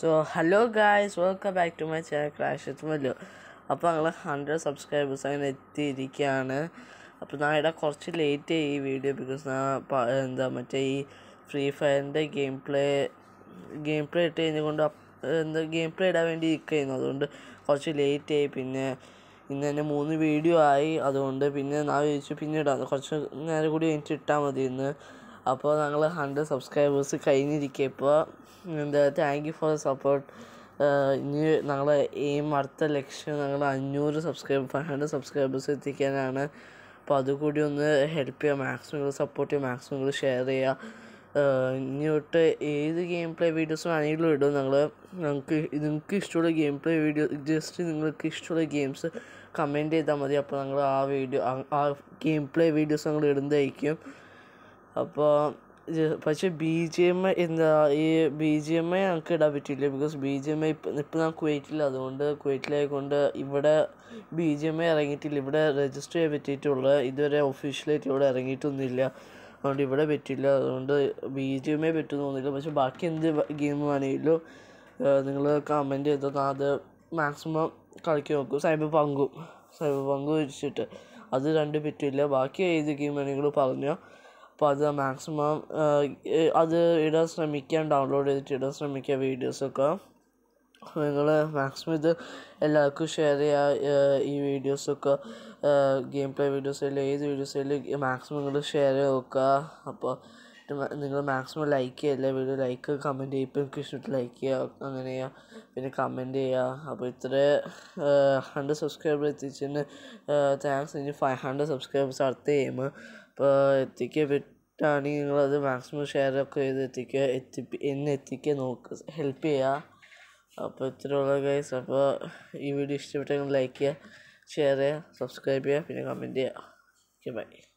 so hello guys welcome back to my channel ക്രാഷ് എത്തുമല്ലോ അപ്പോൾ ഞങ്ങൾ ഹൺഡ്രഡ് സബ്സ്ക്രൈബേഴ്സ് അങ്ങനെ എത്തിയിരിക്കുകയാണ് അപ്പോൾ ഞാൻ ഇവിടെ കുറച്ച് ലേറ്റ് ആയി ഈ വീഡിയോ ബിക്കോസ് ഞാൻ എന്താ മറ്റേ ഈ ഫ്രീ ഫയറിൻ്റെ ഗെയിം പ്ലേ ഗെയിം പ്ലേ ഇട്ട് കഴിഞ്ഞുകൊണ്ട് എന്താ ഗെയിം പ്ലേ ഇടാൻ വേണ്ടി ഇരിക്കുന്നു അതുകൊണ്ട് കുറച്ച് ലേറ്റ് ആയി പിന്നെ ഇന്ന് തന്നെ മൂന്ന് വീഡിയോ ആയി അതുകൊണ്ട് പിന്നെ നാളെ ചോദിച്ചു പിന്നെ ഇടാം കുറച്ച് നേരം കൂടി എനിക്ക് ഇട്ടാൽ മതി ഇന്ന് അപ്പോൾ ഞങ്ങൾ ഹൺഡ്രഡ് സബ്സ്ക്രൈബേഴ്സ് കഴിഞ്ഞിരിക്കുക ഇപ്പോൾ എന്താ താങ്ക് യു ഫോർ സപ്പോർട്ട് ഇനി ഞങ്ങൾ എയിം അടുത്ത ലക്ഷ്യം ഞങ്ങൾ അഞ്ഞൂറ് സബ്സ്ക്രൈബ് ഫൈവ് ഹൺഡ്രഡ് സബ്സ്ക്രൈബേഴ്സ് എത്തിക്കാനാണ് അപ്പോൾ അതുകൂടി ഒന്ന് ഹെൽപ്പ് ചെയ്യുക മാക്സിമം നിങ്ങൾ സപ്പോർട്ട് ചെയ്യുക മാക്സിമം നിങ്ങൾ ഷെയർ ചെയ്യുക ഇനി തൊട്ട് ഏത് ഗെയിം പ്ലേ വീഡിയോസ് വേണമെങ്കിലും ഇടും ഞങ്ങൾ ഞങ്ങൾക്ക് നിങ്ങൾക്ക് ഇഷ്ടമുള്ള ഗെയിം പ്ലേ വീഡിയോ ജസ്റ്റ് നിങ്ങൾക്ക് ഇഷ്ടമുള്ള ഗെയിംസ് കമൻറ്റ് ചെയ്താൽ മതി അപ്പോൾ ഞങ്ങൾ ആ വീഡിയോ ആ ഗെയിം പ്ലേ വീഡിയോസ് ഞങ്ങൾ ഇടുന്നതായിരിക്കും അപ്പോൾ പക്ഷേ ബി ജി എം ഐ എന്താ ഈ ബി ജി എം ഐ ഞങ്ങൾക്ക് ഇടാൻ പറ്റില്ല because B G M I ഇപ്പം ഇപ്പം ഞാൻ കുവൈറ്റില്ല അതുകൊണ്ട് കുവൈറ്റിലായതുകൊണ്ട് ഇവിടെ ബി ജി എം ഐ ഇറങ്ങിയിട്ടില്ല ഇവിടെ രജിസ്റ്റർ ചെയ്യാൻ പറ്റിയിട്ടുള്ളത് ഇതുവരെ ഒഫീഷ്യലായിട്ട് ഇവിടെ ഇറങ്ങിയിട്ടൊന്നുമില്ല അതുകൊണ്ട് ഇവിടെ പറ്റില്ല അതുകൊണ്ട് ബി ജി എം ഐ പറ്റുമെന്ന് തോന്നില്ല പക്ഷേ ബാക്കി എന്ത് ഗെയിം വേണമെങ്കിലും നിങ്ങൾ കമൻറ്റ് ചെയ്തത് അത് മാക്സിമം കളിക്കി നോക്കും സൈബർ പങ്കും സൈബർ പങ്കും വെച്ചിട്ട് അത് രണ്ട് പറ്റില്ല ബാക്കി ഏത് ഗെയിം വേണമെങ്കിലും പറഞ്ഞാൽ അപ്പോൾ അത് മാക്സിമം അത് ഇടാൻ ശ്രമിക്കാൻ ഡൗൺലോഡ് ചെയ്തിട്ട് ഇടാൻ ശ്രമിക്കുക വീഡിയോസൊക്കെ നിങ്ങൾ മാക്സിമം ഇത് എല്ലാവർക്കും ഷെയർ ചെയ്യുക ഈ വീഡിയോസൊക്കെ ഗെയിം പ്ലേ വീഡിയോസിലും ഏത് വീഡിയോസിലും മാക്സിമം നിങ്ങൾ ഷെയർ ചെയ്ത് നോക്കുക അപ്പോൾ നിങ്ങൾ മാക്സിമം ലൈക്ക് ചെയ്യുക എല്ലാ വീഡിയോ ലൈക്ക് കമൻറ്റ് ചെയ്യുക ഇപ്പം എനിക്ക് ഇഷ്ടപ്പെട്ട് ലൈക്ക് ചെയ്യുക അങ്ങനെ ചെയ്യുക പിന്നെ കമൻറ്റ് ചെയ്യുക അപ്പോൾ ഇത്ര ഹൺഡ്രഡ് സബ്സ്ക്രൈബർ എത്തിച്ചതിന് താങ്ക്സ് ഇനി ഫൈവ് ഹൺഡ്രഡ് സബ്സ്ക്രൈബേഴ്സ് അടുത്ത ചെയ്യുമ്പോൾ അപ്പോൾ എത്തിക്കുക വിട്ടാണെങ്കിൽ നിങ്ങളത് മാക്സിമം ഷെയറൊക്കെ ചെയ്ത് എത്തിക്കുക എത്തി എന്നെ എത്തിക്കുക നോക്ക് ഹെൽപ്പ് ചെയ്യുക അപ്പോൾ ഇത്രയുള്ള ഗൈസ് അപ്പോൾ ഈ വീഡിയോ ഇഷ്ടപ്പെട്ടെങ്കിൽ ലൈക്ക് ചെയ്യുക ഷെയർ ചെയ്യുക സബ്സ്ക്രൈബ് ചെയ്യുക പിന്നെ കമൻറ്റ് ചെയ്യുക ഓക്കെ ബൈ